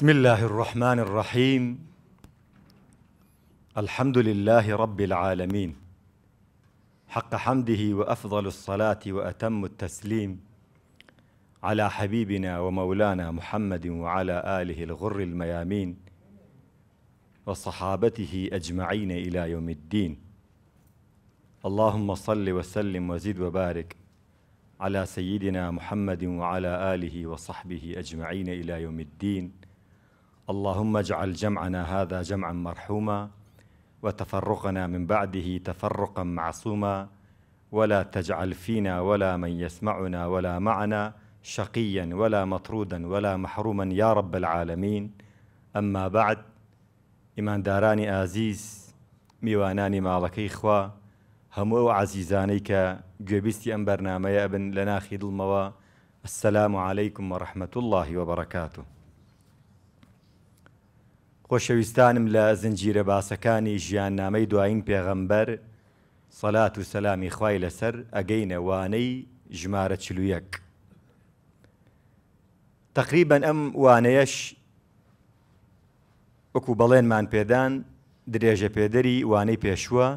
بسم الله الرحمن الرحيم الحمد لله رب العالمين حق حمده وافضل الصلاه واتم التسليم على حبيبنا ومولانا محمد وعلى اله الغر الميامين وصحابته اجمعين الى يوم الدين اللهم صل وسلم وزد وبارك على سيدنا محمد وعلى اله وصحبه اجمعين الى يوم الدين اللهم اجعل جمعنا هذا جمعا مرحوما وتفرقنا من بعده تفرقا معصوما ولا تجعل فينا ولا من يسمعنا ولا معنا شقيا ولا مطرودا ولا محروما يا رب العالمين اما بعد ايمان داراني عزيز ميواناني مالكي خوا همو عزيزانيك جبستي کە گوێبیستی ابن بەرنمەیە السلام عليكم ورحمة الله وبركاته خۆشەویستانم لە زنجیرە باسەکانی ژیاننامەی دوایین پێغەمبەر سەلات و سەلامی خوای لەسەر ئەگەینەوانەی ژمارە چلوویەک. تقریبەن ئەم وانەیەش وەکو بەڵێنمان پێدان درێژە پێدەری وانەی پێشووە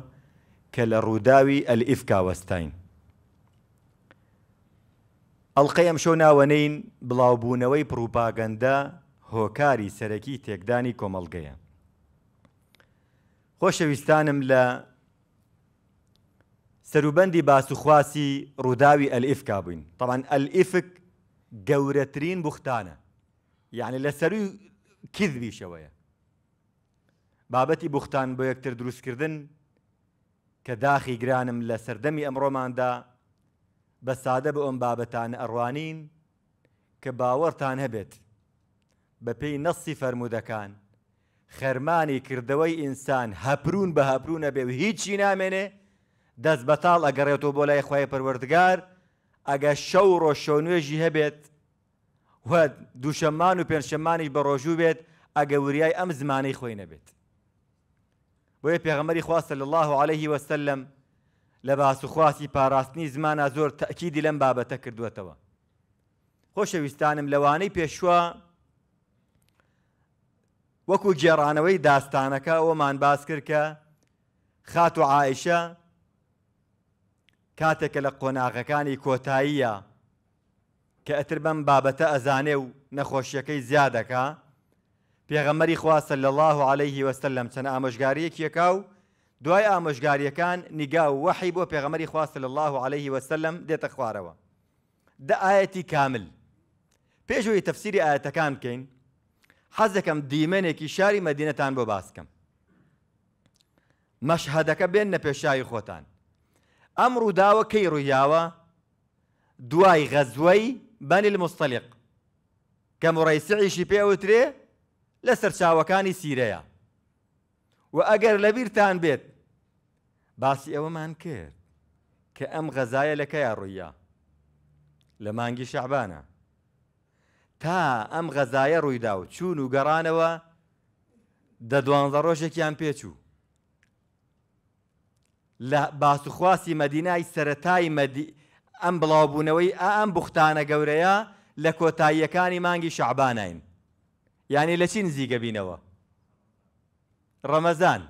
کە لە ڕووداوی ئەلئیفکا وەستین. ئەڵلقەی ئەم شۆ ناوەنەین بڵاوبوونەوەی پروپاگەندا هۆکاری سەرەکی تێکدانی کۆمەڵگەیە. خۆشەویستانم لە سەروبەندی باسوخواسی ڕووداوی ئەلئفکا بووین تەوان ئەلئفک گەورەترین بختانە یعنی لە سەروی کذبیشەوەیە بابەتی بختان بۆ یەکتر دروستکردن کە داخی گرانم لە سەردەمی ئەمڕۆماندا بە سادە بە ئەم بابەتان ئەڕوانین کە باوەڕتان هەبێت بە پێی نەسی فەرمودەکان خەرمانی کردەوەی ئینسان هەپرون بە هەپرونە بێ و هیچی نامێنێ دەست بەتاڵ ئەگەڕێتەوە بۆ لای خی پەروەردگار ئەگە شەو ڕۆژشەونوێژی هەبێت دووشەمان و پێنجشەمانیش بە ڕۆژوو بێت ئەگە وریای ئەم زمانەی خۆی نەبێت بۆیە پێغەمەری خواستە لە الله عليه وسلم لە باسوخواسی پاراستنی زمانە زۆر تەکیدی لەم بابەتە کردوێتەوە خۆشەویستانم لەوانەی پێشوە وەکو گێڕانەوەی داستانەکە ئەومان باس کرد کە خات و عائشە کاتێکە لە قۆناغەکانی کۆتاییە کە ئەتر بەم بابەتە ئەزانێ و نەخۆشیەکەی زیادەکە پێغەمەری خواسە لە الله و عليهەیهی وەستە لەم چەند ئامۆژگاریەکیەکە و دوای ئامۆژگاریەکان نیگا و وەحی بۆ پێغەمەری خواستە لە الله و عليهەیهی وەسلم دێتە خوارەوە دە ئاەتی کامل پێشەوەی تەفسیری ئاەتەکان بکەین حەز دەکەم دیمەنێکی شاری مەدینەتان بۆ باسکەم. مەشهدەکە بێن نە پێشایی خۆتان. ئەم ڕووداوە کەی ڕوویاوە دوای غەزوەی بەنی المستەلیق کە مڕیسعیشی پێوترێ لە سەرچاوەکانی سیرەیە. و ئەگەر لەبییرتان بێت باسی ئەوەمان کرد کە ئەم غەزایە لەکەیە ڕوویە لە مانگی شەعبانە. تا ئەم غەزایە ڕوویدا و چوون و گەڕانەوە دە دوانزە ڕۆژێکیان پێچوو لە باسوخواسی مەدینای سەتای ئەم بڵاوبوونەوەی ئەم بختانە گەورەیە لە کۆتاییەکانی مانگی شعبانین یعنی لە چین زیگەبینەوە ڕەمەزان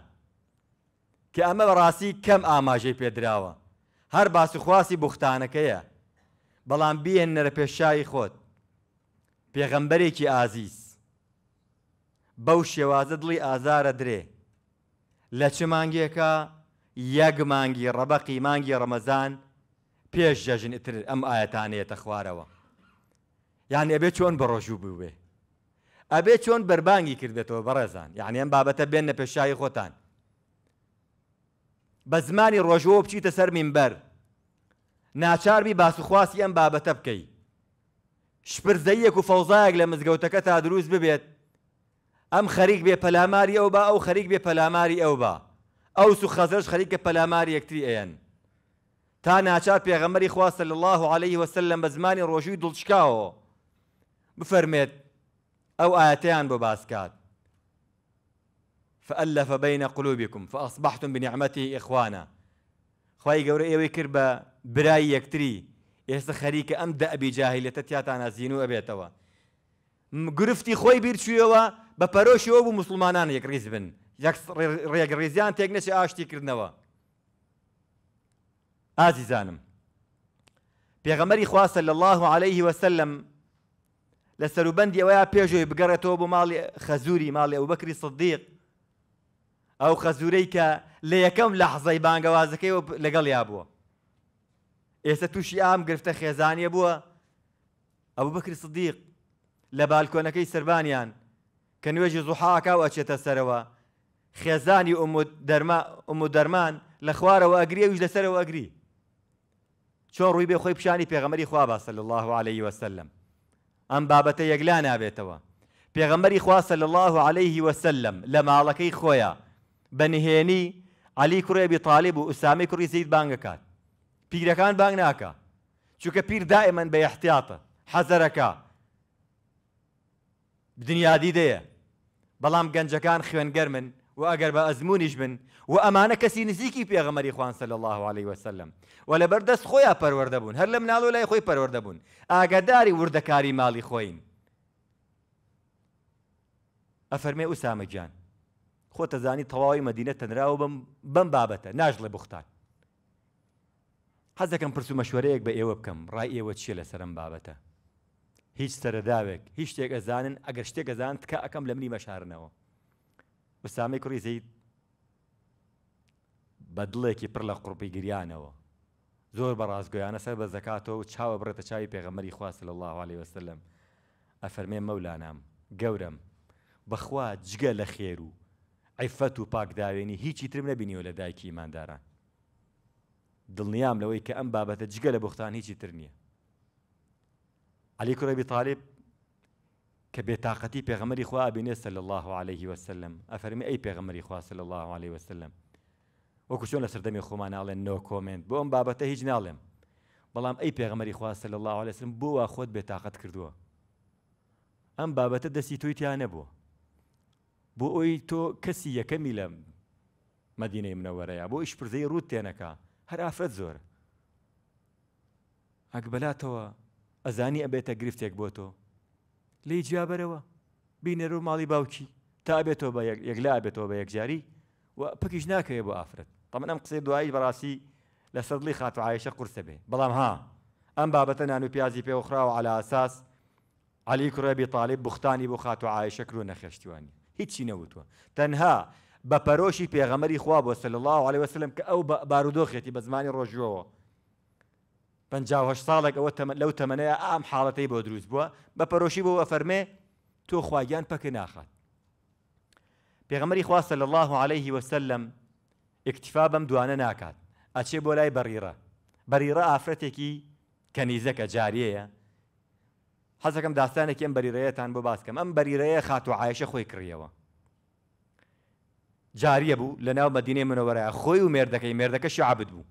کە ئەمە بەڕاستی کەم ئاماژەی پێدراوە هەر باسوخواسی بختانەکەیە بەڵام بیێن نەرە پێشایی خۆت پێغەمبەرێکی ئازیز بەو شێوازە دڵی ئازارە درێ لە چ مانگێکە یەک مانگی ڕەبەقی مانگی ڕەمەزان پێش ژەژن ئتر ئەم ئاەتانەیەتە خوارەوە یان ئەبێ چۆن بە ڕۆژوو بوێ ئەبێ چۆن بەربانگی کردێتەوە بەڕێزان یعنی ئەم بابەتە بێنە پێشایی خۆتان بە زمانی ڕۆژەوە بچیتە سەر مینبەر ناچاربی باسوخواسی ئەم بابەتە بکەیت شبر زيك وفوزاك لما زقوتك تا دروز ببيت ام خەریک بێ بلاماري او با او خەریک بێ بلاماري او با او سو خەزەش خەریکە بلاماري كتري ايان تا ناچات پێغەمەری خوا صلى الله عليه وسلم بزمان روشي دلشكاو بفرمت او اتيان بباسكات فألف بين قلوبكم فأصبحتم بنعمته إخوانا خواهي قوري إيوي كربا براي يكتري ئێستا خەریکە ئەم دەبی جاهیلێتە تیاتان نازین و ئەبێتەوە گرفتی خۆی بیرچوویەوە بە پەرۆشیەوە بوو مسلمانان یەکریز بن ڕێگەڕێزیان تێک نەچێ ئاشتیکردنەوە ئازیزانم پێغەمەری خواستە لە الله عليه وسلم لە سەروبندی ئەوەیە پێشۆی بگەڕێتەوە بۆ ماڵی خەزوری ماڵی ئەو بەکری صدیق ئەو خەزورەی کە لە یەکەم لە حەزای بانگەوازەکەی لەگەڵ یا بووە ئێستا تووشی ئام گرفتە خێزانیە بووە ئەو بکری سدیق لە بالکۆنەکەی سربانیان کە نوێژی زوحاکا و ئەچێتە سەرەوە خێزانی ئەمو دەرمان لە خوارەوە ئەگری وش لەسەرەوە ئەگری چۆن ڕووی بێ خۆی پیشانی پێغەمەری خوا باسە لە الله عليه وسلم ئەم بابەتە یەکلا نابێتەوە پێغەمەری خواسە لە الله عليه وسلم لە ماڵەکەی خۆیە بەنهێنی علی کوڕێبی تاالب و ئوسامی کوڕی زیید بانگەکات پیرەکان بانگ ناکە چونکە پیر دائمەن بە یحتیاتە حەزەرەکە دنیادی دەیە بەڵام گەنجەکان خوێنگەر من و ئەگەر بە ئەزمونیش بن و ئەمانە کەسی نزیکی پێغەمەری خوانسە لە الله عليه وسلم و لە بەردەست خۆیان پەروەەردەبوون هەر لە مناڵ و لای خۆی پەروەەردەبوون ئاگاداری وردەکاری ماڵی خۆین ئەفەرمێ ئوسامەجان خۆ تەزانی تەواوی مەدینە تەنراوە بم بابەتە ناژ لە بختان حەزەکەم پرسومەشوەرەیەک بە ئێوە بکەم ڕای ئێوە چیە لە سەرم بابەتە هیچ سەرداوێک هیچ شتێک ئەزانن ئەگەر شتێک ئەزان تکە ئەەکەم لە منی مەشارنەوە وسامی کوڕی زەید بە دڵێکی پڕ لە قوڕپی گریانەوە زۆر بە ڕازگویانە سەر بە زەکاتەوە و چاوە بڕێتە چاوی پێغەمەری خواست لە الله عليه وسلم ئەفەرمێ مەولانام گەورم بەخوا جگە لە خێر و عیفەت و پاکداوێنی هیچی ترم نەبینیەوە لە دایکی ئیمانداران دڵنیام لەوەی کە ئەم بابەتە جگە لە بختان هیچی تر نییە علی کوڕبی تاالب کە بێتاقەتی پێغەمەری خوا بینێ سە لە الله عليه وسلم ئەفەرمی ئەی پێغەمەری خواسە لە الله عليه وسلم وەکو چۆن لە سەردەمی خۆمانناڵێن نۆ کۆمنت بۆ ئەم بابەتە هیچ ناڵێم بەڵام ئەی پێغەمەری خواسە لە الله عليهسم بۆ وا خۆت بێتاقەت کردووە ئەم بابەتە دەستی توی تیان نەبووە بۆ ئەوی تۆ کەسی یەکەمی لە مدینەی منەوەرەیە بۆ ئیش پرزەی ڕوت تێنەکە هەر ئافرەت زۆرە ئەکبلاتەوە ئەزانی ئەبێتە گرفتێک بۆ تۆ لی جیابەرەوە بینەرو ماڵی باوکی تا ابیتو بێتەوە بە یەکلا با یک جاری و پکیش ناکەوێت بۆ ئافرەت طبعا ام قسەی دعایی براسی لسردلی خاتو خاتعاایشە قورسە بێ بەڵام ها ام ئەم بابەتە پیازی پی اخرى و على اساس علی کوڕێبی طالب بختانی بو خاتو و کرو نخشتوانی نەخێشتیوانی هیچی نەوتوە تنها بە پەرۆشی پێغەمەری خوا بۆ سل الله عليه وسلم کە ئەو بارودۆخێتی بە زمانی ڕۆژیەوە پهه ساڵێک ئەوە لەو تەمەەیە ئام حاڵەتەی بۆ دروست بووە بە پەرۆشی بۆ وە فەرمێ تۆ خوایان پەکە ناخات پێغەمەری خوا سل الله عليه وسلم ئکتفا بەم دوانە ناکات ئەچێ بۆ لای بەڕیرە بەریرە ئافرەتێکی کەنیزەکە جاریەیە حەزەکەم داستانێکی ئەم بەریرەیەتان بۆ باسکەم ئەم بەریرەیە خات و عایشە خۆی کڕیەوە جاریە بوو لە ناو مەدینێ منەوەرە خۆی و مێردەکەی مێردەکەشی عبد بوو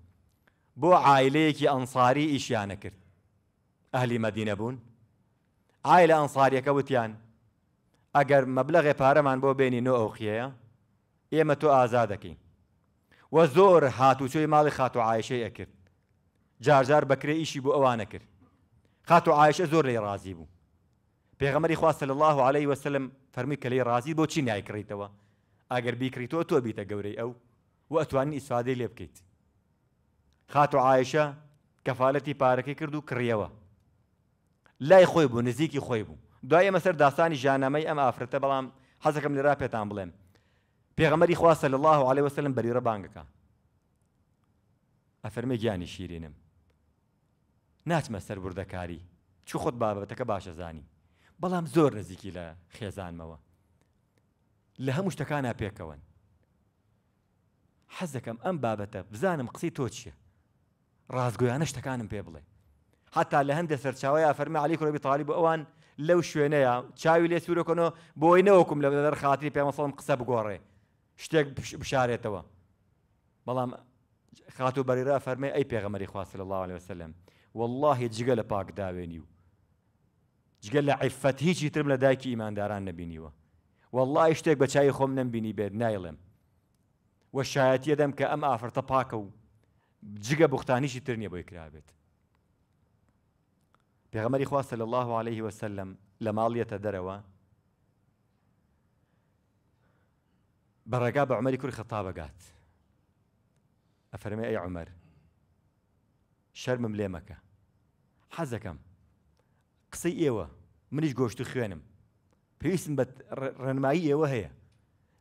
بۆ عیلەیەکی ئەنساری ئیشیانە کرد ئەهلی مەدینە بوون ئای لە ئەنساریەکە وتیان ئەگەر مەبلەغێ پارەمان بۆ بینی نۆ ئەو خیەیە ئێمە تۆ ئازا دەکەین وە زۆر هاتوچۆی ماڵی خات و عیشەی ئەکرد جارجار بەکرێ ئیشی بۆ ئەوانە کرد خات و عیشە زۆر لێ ڕازی بوو پێغەمەری خواستە لە الله عليه وسلم فەرمی کە لێ ڕازی بۆ چی نایکڕیتەوە ئەگەر بیکریتەوە تۆ بیتە گەورەی ئەو و ئەتوانی ئیسفادەی لێ بکەیت خات و عایشە کەفاالەتی پارەکەی کرد و کڕیەوە لای خۆی بوو نزیکی خۆی بوو دوای ئمە سەر داستانی ژانامەی ئەم ئافرەتە بەڵام حەزەکەم لێرا پێتان بڵێم پێغەمەری خواستە لە الله عليه وسلم بەریرە بانگەکە ئەفەرمە گیانی شیرینم ناچمە سەر بوردەکاری چ خۆت بابەتەکە باشە زانی بەڵام زۆر نزیکی لە خێزانمەوە لە هەموو شتەکانە پێکەوەن حەز دەکەم ئەم بابەتە بزانم قسی تۆ چییە ڕازگویانە شتەکانم پێ بڵێ حتا لە هەندە سەرچاوەیە فەرمی علی کوڕبی تاالب ئەوان لەو شوێنەیە چاوی لێ سوورەکەنەوە بۆی نەوەکم لە بەدەر خااتری پێمەسەڵم قسە بگۆڕێ شتێک بشارێتەوە بەڵام خات و بەریرا فەرمێ ئەی پێغەمەری خواست لە الله عليه وسلم واللهی جگە لە پاک داوێنی و جگە لە عیفەت هیچی ترم لە دایکی ئیمانداران نبینیوە والله اشتك بە چای خۆم نمبینی بێت نایڵێم وە شایەتی دەم کە ئەم ئافرەتە پاکە و جگە بختانیشی تر نییە بۆی کرابێت پێغەمەری خواستە الله عليه وسلم لما ماڵیەتە دەرەوە بەڕێگا بە عمەری کوری خەتابەگات ئەفەرمی ئەی عمر شەرمم لێمەکە حەزەکەم قسەی ئێوە منیش گۆشت و پێویستم بە ڕێنمایی ئێوە هەیە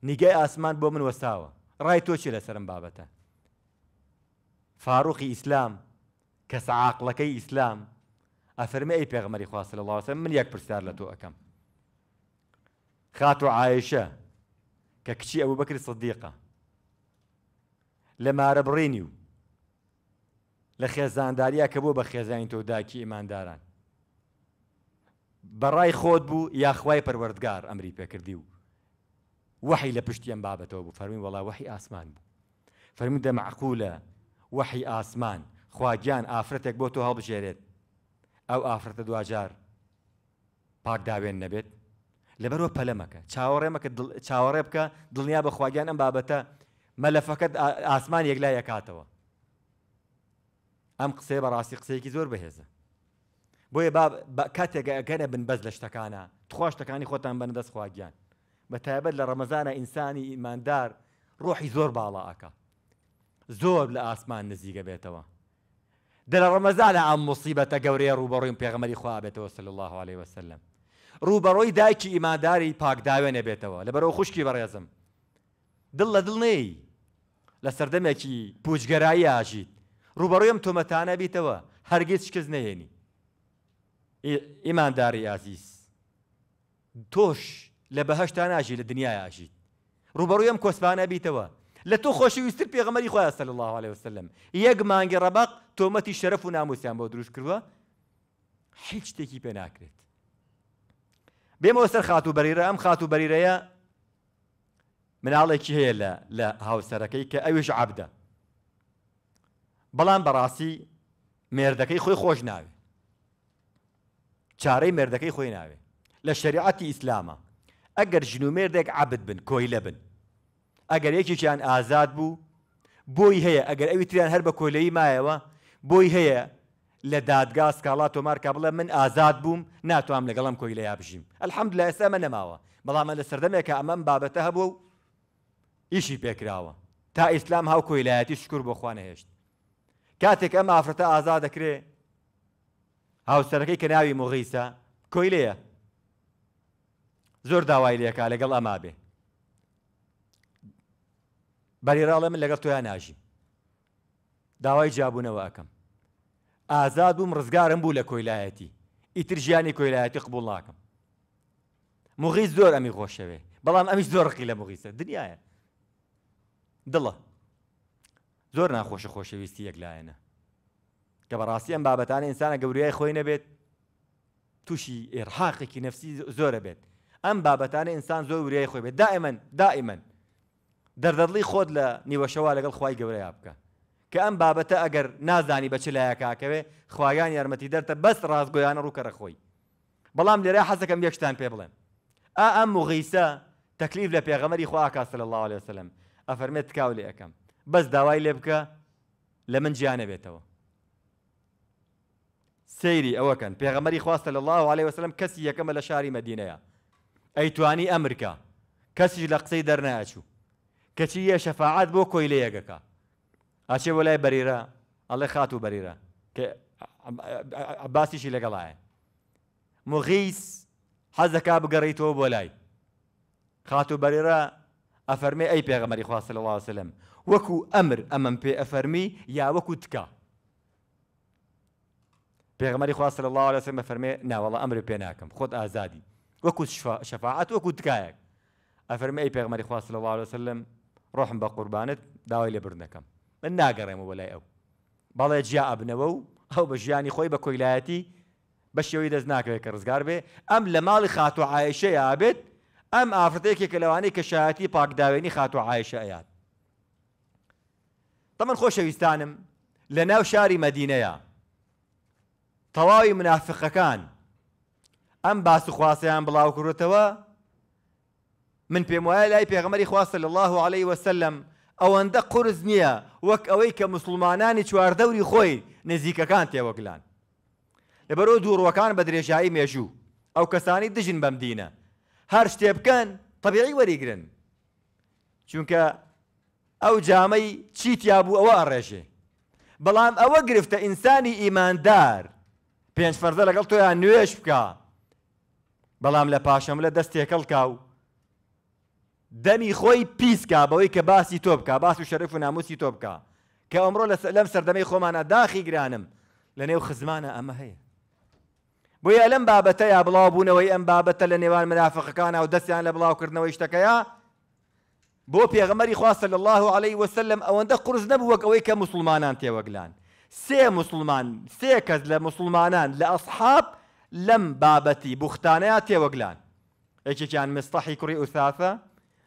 نیگای ئاسمان بۆ من وەستاوە ڕای تۆچی لەسرم بابەتە فاروقی ئیسلام کە سعاقلەکەی ئیسلام ئەفرمە ئەی پێغمەری خواست لە لاوەسە من یەک پرسیار لە تۆ ئەەکەم خات و عایشە کە کچی ئەوە بەکری سەدیقە لە مارە بڕینی و لە خێزانداریە کە بۆ بە خێزانین تۆ داکی ئیمانداران بەڕای خۆت بوو یاخوای پەروەردگار ئەمری پێکردی و وحی لە پشتی ئەم بابەتەوە بوو فەرمی وڵا وحی ئاسمان بوو فەرمی دەمەعقولە وحی ئاسمان خواگیان ئافرەتێک بۆ تۆ هەڵبژێرێت ئەو ئافرەتە دوجار پاک داوێن نەبێت لەبەرەوە پەلەمەکە چاوەڕێمەکە چاوەڕێ بکە دڵنیا بە خواگیان ئەم بابەتە مەلەفەکەت ئاسمان یەکلای یەکاتەوە ئەم قسێ بەڕاستی قسەیەکی زۆر بەهێزە بۆیە کاتێکگە ئەگەرە بن بەز لە شتەکانە تخواشتەکانی خۆتان بەن دەست خواگیان بە تایبەت لە ڕەمەزانە ئینسانی ئیماندار ڕۆحی زۆر باڵا ئاکە زۆر لە ئاسمان نزیگە بێتەوە دەرە ڕەمەزانە ئەم مصیبەتە گەورەیە ڕوبەڕویم پێغمەری خوا بێتەوە سل الله عليه وسلم ڕوبەڕۆی دایکی ئیمانداری پاکداوێنە بێتەوە لە بەرەو خوشکی بەڕێزم دڵ لە دڵ نەی لە سەردەمێکی پوچگەرایی ئاژیت ڕوبەڕویم تۆمەتانە بیتەوە هەرگیز شکز نەهێنی ئێمانداری ئازیز تۆش لە بەهشتا ناژی لە دنیای ئاژیت ڕوبەڕوی ئەم کۆسبانە بیتەوە لە تۆ خۆشیویستتر پێغەمەری خۆیان سەل الله عليه وسلم یەک مانگی ڕەبق تۆمەتی شەرف و ناموسیان بۆ دروست کردووە هیچ شتێکی پێ ناکرێت بێمەوە سەر خات و بەریرە ئەم خات و بەریرەیە مناڵێکی هەیە لە هاوسەرەکەی کە ئەویش عبدە بەڵام بەڕاستی مێردەکەی خۆی خۆش ناوێت چارەی مردەکەی خۆی ناوێ لە شریعەتی ئیسلامە ئەگەر ژن و مردێک عبد بن کۆی لە بن ئەگەر یەکێکیان ئازاد بوو بۆی هەیە ئەگەر ئەوی تریان هەر بە کۆلەی مایەوە بۆی هەیە لە دادگا سکاڵات تۆمارکە بڵێ من ئازاد بووم ناتوانم لەگەڵم کۆی لە یابژیم ئەلحەمد لە ئێستا ئەمە نەماوە بەڵامە لە سەردەمێکە ئەمەم بابەتە هەبوو و ئیشی پێکراوە تا ئیسلام هاو کۆیلایەتی شکر بۆ خوانە هێشت کاتێک ئەم ئافرەتە ئازا دەکرێ هاوسەرەکەی کە ناوی مغیسە کۆی لەیە زۆر داوای لەکە لەگەڵ ئەما بێ بەریراڵە من لەگەڵ تۆیان ناژی داوای جابوونەوە ئەەکەم ئازاد بووم ڕزگارم بوو لە کۆیلایەتی ئیتر ژیانی کۆیلایەتی قبول ناکەم مغی زۆر ئەمی خۆشەوێ بەڵام ئەمیش زۆر قی لە مغیسە دنیاە دڵە زۆر ناخۆشە خۆشەویستی یەکلایەنە کە بەڕاستی ئەم بابەتان ئینسانە گەوریای خۆی نەبێت تووشی ئێرحاقێکی نفسی زۆرە بێت ئەم بابەتانە ئینسان زۆر وریای خۆی بێت دائمەن دائمەن دەردەڵی خۆت لە نیوەشەوا لەگەڵ خی گەورەیا بکە کە ئەم بابەتە ئەگەر نازانی بەچ لایە کاکەوێ خواگان یارمەتی دەرتە بەس ڕازگۆیانە ڕووکەرە خۆی بەڵام لێرە حەزەکەم یەکشتان پێ بڵێن ئا ئەم مغیسە تەکلیف لە پێغەمەری خواکاس لە الله عليه وسلم ئەفەرمێت کاو لێ ئەەکەم بەس داوای لێ بکە لە من جیانە بێتەوە أو كان في خواستە خواص الله عليه وسلم كسي یەکەمە لە شاری مدینەیە ئەیتوانی ئەمریکا کەسیش لە قسەی دەرنایچوو کەچی یە شەفاعات بۆ کۆی لە یەکەکە ئاچێ وەلای بەریرە بريرة خات و بەریرە کە باسیشی لەگەڵایە مغیس حەزەکە بگەڕیتەوە بۆ لای خات و بەریرە ئەفەرمێ ئەی پێغەمەری الله وسلم وكو أمر أمم پێ أفرمي يا وكو تكا پێغمەری خواستە الله لە سێمە فەرمێ ناوەڵە ئەمر پێ ناکەم خۆت ئازادی وەکو شەفاعات وەکو تکایەک ئەفەرمە ئەی پێغمەری خواستە الله لەسلم ڕۆحم بە قوربانت داوای لە بردنەکەم من ناگەڕێمە بەلای ئەو بەڵێ جیا ئەبنەوە و ئەو بە ژیانی خۆی بە کۆیلایەتی بە شێوەی دەست ناکەوێت کە ڕزگار بێ ئەم لە ماڵی خاتو عایشە یابێت ئەم ئافرەتێکێکە لەوانەی کە شایەتی پاکداوێنی خاتو عایشە ئەیات تەمەەن خۆشەویستانم لە ناو شاری مەدینەیە تەواوی منافقەکان ئەم باس و خواسەیان بڵاو کردەوە من پێم وایە لای پێغەمەری خواستە لە الله عليه وسلم ئەوەندە قرز نییە وەک ئەوەی کە مسلمانانی چواردەوری خۆی نزیکەکان تێوەگلان لەبەرۆ دووڕوەکان بە درێژایی مێژوو ئەو کەسانی دژن بەم دینە هەر شتێ بکەن تەبیعی وەریگرن چونکە ئەو جامەی چیتیا بوو ئەوە ئەڕێژێ بەڵام ئەوە گرفتە ئینسانی ئیماندار پێنج فەردە لەگەڵ تۆیان نوێش بکە بەڵام لە پاشەم لە دەستێکەڵکا و دەمی خۆی پیسکە بەوەی کە باسی تۆ بکە باس و شەرف و ناموسی تۆ بکە کە ئەمڕۆ لەم سەردەمەی خۆمانە داخی گرانم لە نێو خزمانە ئەمە هەیە بۆیە لەم بابەتە یا بڵاوبوونەوەی ئەم بابەتە لە نێوان منافقەکان و دەستیان لە بڵاوکردنەوەی شتەکەیە بۆ پێغەمەری خواستە لە الله عليه وسلم ئەوەندە قرس نەبووەک ئەوەی کە مسلمانان تێوەگلان سي مسلمان سي كز لمسلمانان لاصحاب لم بابتي بختانياتي وقلان ايش كان مصطحي كري اثاثه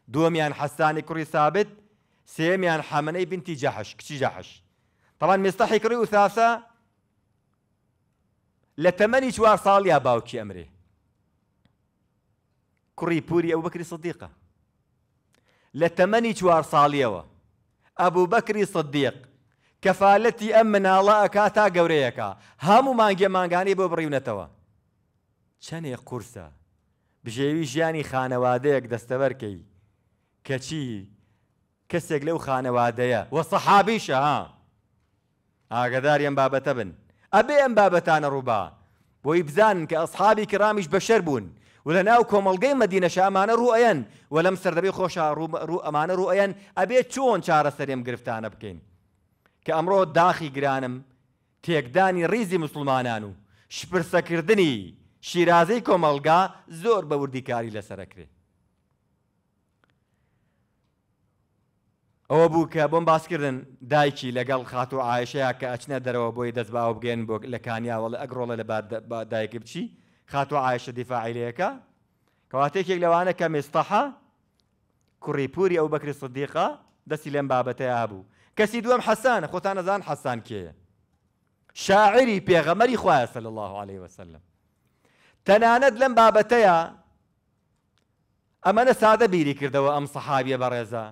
دوميان حساني كري ثابت سيميان حمني بنتي جحش كشي جحش طبعا مصطحي كري اثاثه لثماني شوار صال يا باوكي امري كري بوري ابو بكر صديقة لثماني شوار صاليوة ابو بكر صديق کەفاەتی ئەم مناڵە ئەک تا گەورەیەەکە هەموو مانگێ ماگانی بۆ بڕیونەتەوە چەندێ قورسە بژێوی ژیانی خانەوادەیەک دەستەبەرکەی کەچی کەسێک لەو خانەوادەیە وە سەحابیشە ها ئاگداریان بابەتە بن ئەبێ ئەم بابەتانە ڕووبا بۆی بزان کە ئەسحابی کرامیش بەشەر بوون و لە ناو کۆمەلگەی مدینە شامانە ڕوئەن و لەم سەردەبی خۆشە ڕوو ئەمانە ڕوئەن ئەبێ چۆن چارەسەرێم گرفتانە بکەین کە ئەمڕۆ داخی گرانم تێکدانی ڕیزی مسلمانان و شپرسەکردنی شیرازەی کۆمەلگا زۆر بە وردیکاری لەسەرەکرێ. ئەوە بوو کە بۆم باسکردن دایکی لەگەڵ خات و ئاعشەیە کە ئەچنە دەرەوە بۆی دەستباو بگەن بۆ لە کانیاوە لە ئەگرۆڵە لە دایکی بچی خات و ئاعشە دیفاعیلەکە کەواتێکێک لەوانە کە مێستەحە کوڕیپوری ئەو بەکری سدیقا دەستی لەم بابەتەیە بوو کەسی دووەم حەسانە خۆتان ئەزان حەسان کێ شاعری پێغەمەری خوایە سەل الله عليه وسلم تەنانەت لەم بابەتەیە ئەمەنە سادە بیری کردەوە ئەم سەحابیە بەڕێزە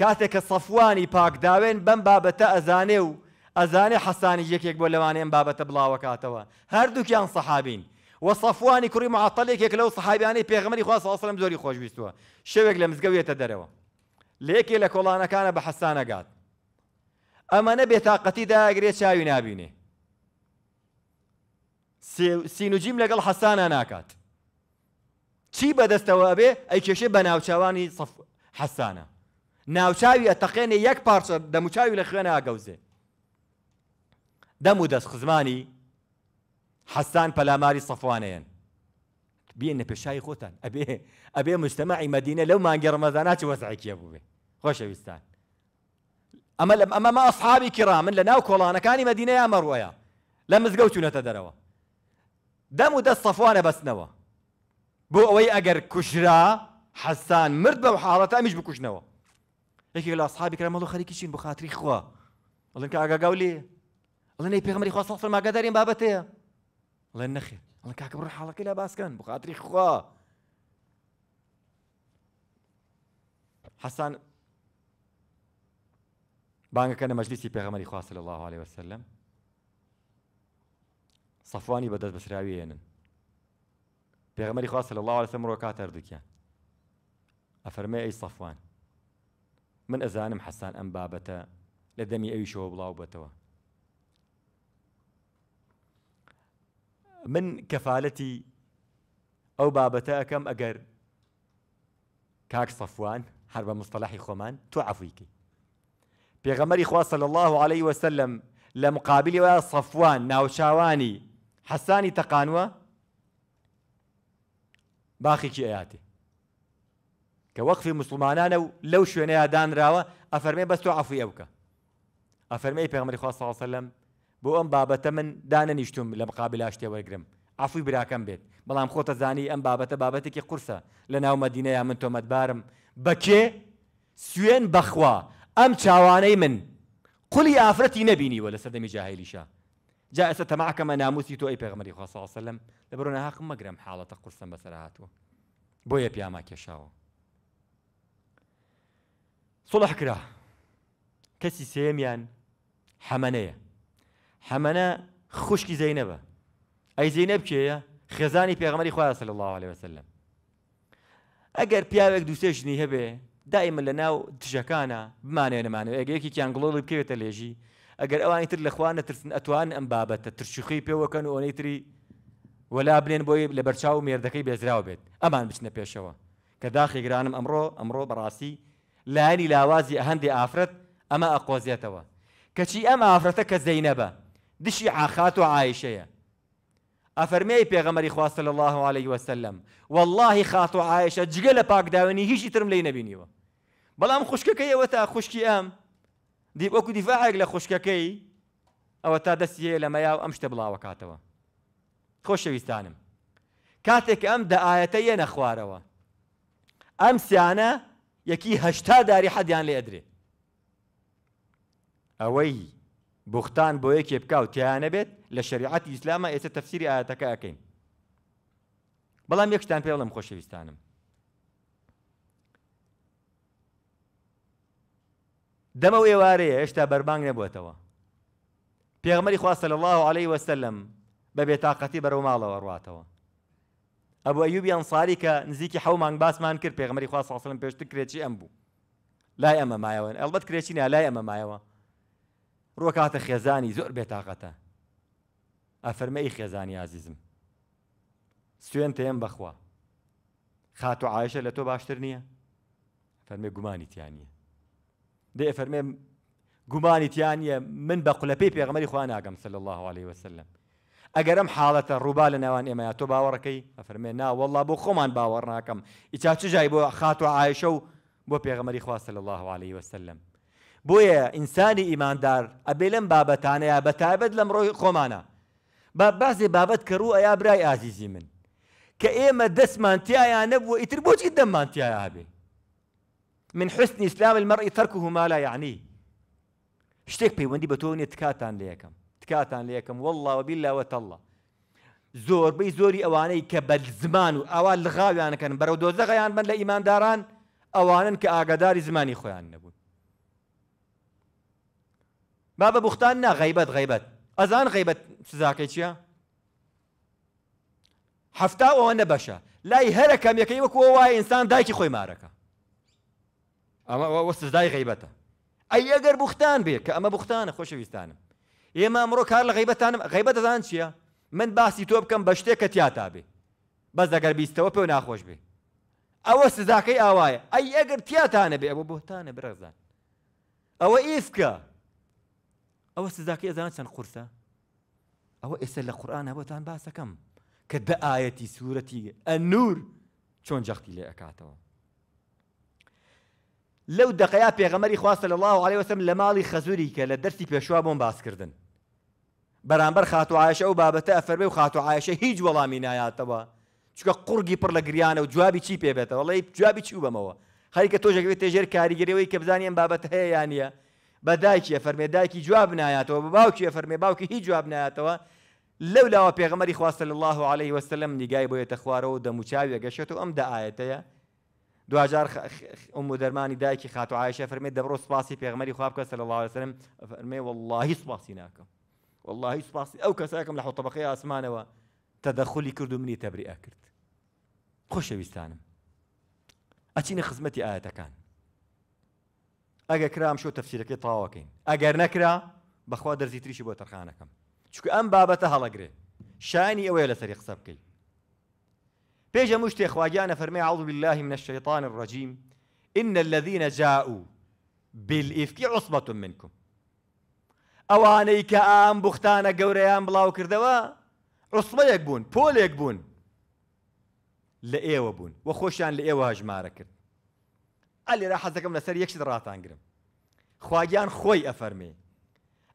کاتێک کە سەفوانی پاکداوێن بەم بابەتە ئەزانێ و ئەزانێ حەسانی یەکێک بۆ لەوانێن بابەتە بڵاوکاتەوە هەردووکیان سەحابین و سەفوانی کوڕی معاتەلێکێک لەو سەحابیانەی پێغمەری خوا سەڵسەلم زۆری خۆشویستوە شەوێک لە مزگەوێتە دەرەوە لە یەکێ لە کۆڵانەکانە بە حەسانەگات ئەمەە بێتاقەتی داگرێت چاوی نابینێ سینوجیم لەگەڵ حەسانە ناکات چی بەدەستەوە بێ ئەی کێشێ بە ناوچوانی حەسانە ناوچاوی ئەتەقێنێ یەک پارچە دەموچاوی لە خوێنە ئاگەوزێ دەم و دەست خزمانی حەسان پەلاماری سەفوانەیەن بینە پێشایی خۆتان ئەبێ ئەبێ مشتتەمەعی مەدینە لەو مانگەڕمەزاناتی وەزعکیە بووێ خۆشەویستان ئەمە لە ئەمەمە ئەسحابی کرا من لە ناو کۆڵانەکانی مەدینەیە مەڕوەیە لە مزگە چوونەتە دەرەوە دم و الصفوان بس نوا بو ئەوەی اجر كشرا حسان مرد بەو مش ئەمیش بکوژنەوە هيك لە اصحابي كرام الله خليك بۆ بخاطري خوا ئەڵن کە ئاگاگاو لێ ئەڵەن ئەی پێغمەری خوا ما ماگەدارین بابەتەیە الله نەخێ الله کاکە بڕ حالك لە باسکەن كان بخاطري خوا حسان بانگەکە لە مەجلیسی پێغەمەری خواست صلى الله عليه وسلم سەفوانی بەدەست بەسراویێنن پێغەمەری خواست صلى الله عليه وسلم ڕۆکات هەردووکیان أفرمي أي صفوان من ازانم حسان ام بابتا لدمي أي شوب الله بێتەوە من كفالتي او بابتا كم اجر كاك صفوان حرب مصطلحي خمان تعفيكي پێغەمەری خواستە لە الله عليه وسلم لە مقابلی وایە سەفوان ناوچاوانی حەسانی تەقانوە باخێکی ئەیاتی کە وەقفی مسلمانانە و لەو شوێنەیە دانراوە ئەفەرمێ بەست و عفوی ئەوکە ئەفەرمەی پێغمەری خواستە سەلم بۆ ئەم بابەتە من دانەنیشتم لە مقابل شتێ وەرگرم عفوی براکەم بێت بەڵام خۆتە زانی ئەم بابەتە بابەتێکی قورسە لە ناو مەدینەیە من تۆمەتبارم بەکێ سوێن بەخوا ام چاوانەی من ولا قولی ئافرەتی نەبینیوە لە سەردەمی جاهلیشە جا ئێستا تەماکەمە ناموسی تۆ ئەی پێغمەری خۆسەسەلم لە بەرۆ نەهاقم مەگرم حاڵەتە قورسم بەسەر هاتووە بۆ یە پیاما کێشاوە صلح کرا کەسی سێمیان حەمەنەیە حەمەنە خوشکی زەینەبە ئەی زەینەب کێیە خێزانی پێغمەری خۆیان سەل الله عليه وسلم ئەگەر پیاوێک دووسێژنی هەبێ دائمە لە ناو دژەکانە بمانێنەمانەوە ئەگەیەکی کیانگڵۆڵی بکەوێتە لێژی ئەگەر ئەوانی تر لە خوانە ترسن ئەتوان ئەم بابەتە ترشوخی پێوەکەن و ئەوەی تری وەلا بنێن بۆی لە بەرچاو مێردەکەی بێزراو بێت ئەمان بچنە پێشەوە کە داخیگرانم ئەمڕۆ ئەمڕۆ بەڕاستی لایانی لاوازی هەندی ئافرەت ئەمە ئەقۆزیێتەوە کەچی ئەم ئافرەتە کە زەینەبە دشی عاخات و عیشەیە ئەفەرمەی پێغەمەری خواستە لە الله عليه وسلم واللهی خات و عیشە جگە لە پاکداوێنی هیچی ترم لی نبینیوە بەڵام خوشکەکەی ئەوە تا ام ئەم دی وەکو دیفاعێک لە خوشکەکەی ئەوە تا دەستیەیە لە مەیاو ئەم خوش بڵاوە کاتەوە ام کاتێک ئەم دەئایەتە ام سيانا يكي سیانە یەکی هەشتا داری حەدیان لێ ئەدرێ بوختان بويك يبكاو بکە و تیانە بێت لە شریعەتی ئیسلامە ئێستا تەفسیری يكشتان ئەەکەین بەڵام ويستانم دەمە و ئێوارەیە هێشتا بەربانگ نەبووتەوە پێغمەری خواستە لە الله عليه وسلم بە بێتاقەتی بەرەو ماڵەوە ڕاتەوە ئەبوو ئەیوبیان ساری کە نزیکی حومانگ باسمان کرد پێغمەری خواست ساڵم پێشتر کرێکی ئەم بوو لای ئەمە مایەوە ئەلبەت کرێکینە لای ئەمە مایەوە ڕۆکاتە خێزانی زۆر بێتاقەتە ئەفەرمەی خێزانی عزیزم سوێن تێم بەخوا خات و عاشە لە تۆ باشتر نییە فەرمێ گومانی تیانە دێ فەرمێ گومانیتیان یە من بە قولەپی پێغمەری خوا ناگەم سل الله عليه وسلم ئەگەرم حاڵەتە ڕووبا لە ناوان ئێمە تۆ باوەڕەکەی ئەفەرمێ ناوەله بۆ خۆمان باوەڕ ناکەم ئیچا چ جای بۆ خات و عیشە و بۆ پێغمەری خواستە لە الله عليه وسلم بۆیە ئینسانی ئیماندار ئەبێ لەم بابەتانەیە بە تایبەت لەم ڕۆی خۆمانە با بازێ بابەت کەڕوو ئەیا برای ئازیزی من کە ئێمە دەستمانتیایان نەبوو ئیتر بۆچی دەممانتیایە هابێ من حسن اسلام المرء تركه ما لا يعنيه شتێک بي وندي بتوني نێت ليكم لە ليكم والله وبالله وتالله زور بي زوري اواني كبل کە بە زمان و ئەوان لەغاویانەکەن بەرەو دۆزەغیان بن لە ئیمانداران ئەوانن کە ئاگاداری زمانی خۆیان نەبوون با بە بختان نا غيبت غيبت ئەزان غيبت سزاكي چییە؟ حفتا وانا بشا لای هەرە کەم یەکەی وەکو وایە ئینسان دایکی اما وست ئەمە وەستدای اگر بوختان ئەگەر بختان بێ کە ئەمە بختانە خۆشەویستانم ئێمە ئەمڕۆ کار لە غیبەتانم زان چییە من باسی تۆ بکەم بە شتێک بس اگر بێ بەس ئەگەر بیستەوە پێ ناخۆش بێ ئەوە سزاکەی ئاوایە ئەی ئەگەر تیاتانە بێ ئەوە بۆتانە برەزان ئەوە ئیسکە ئەوە سزاکەی ئەزان چەند قورسە ئەوە ئێستا لە قورآانە بۆتان باسەکەم کە دە ئاەتی سوورەتی ئەنور چۆن جەختی لێ ئەکاتەوە لەو دقەیا پێغەمەری خواستە لە الله عليه وسم لە ماڵی خەزوری کە لە دەرسی پێشوا بۆم باسکردن بەرامبەر خاتوعاعشە و بابەتە ئەفەربێ و خاتوعاعشە هیچ وەڵامی نایاتەوە چکە قورگی پڕ لە گریانە و جوابی چی پێبێتەوە وڵی جوابی چی بمەوە خەریکە تۆژەکەوێت تێژێر کاریگەریەوەی کە بزانیم بابەت هەیە یان نیە بە دایکیە فەرمێ دایکی جواب نایاتەوە بە باوکیە فەرمێ باوکی هیچ جواب نایاتەوە لەو لاوە پێغەمەری خواستە لە الله عليه وسلم نیگای بۆیێتە خوارەوە و دەموچاوی گەشێت و ئەم دەعاەتەیە خ... ام درماني دايكي خاتو عائشه فرمي فەرمێ سباسي سپاسی پێغمەری خواب کە سەر الله وسلم فەرمێ واللهی سپاسی ناکەم واللهی سپاسی ئەو کەساکەم لە حوتەبقی تدخلي كردو کرد و منی خوش کرد خۆشەویستانم خزمتي خزمەتی كان اگر كرام شو تفسيرك إيه طاوكين ئەگەر نكرا بەخوا دەرزی تریشی بۆ تەرخانەکەم چکە ام بابەتە هەڵەگرێ شانی شايني لەسەری قسە بکەیت بيجا مشتي خواجانا فرمي أعوذ بالله من الشيطان الرجيم إن الذين جاءوا بالإفك عصبة منكم ئەوانەی کە بختانا قوريان گەورەیان بڵاو عصبة يكبون بول يكبون لإيوه بون وخوشان لإيوه وە خۆشیان راح ئێوە هەژمارە کرد ئەلێرا حەزەکەم لەسەر یەکشت ڕاتانگرم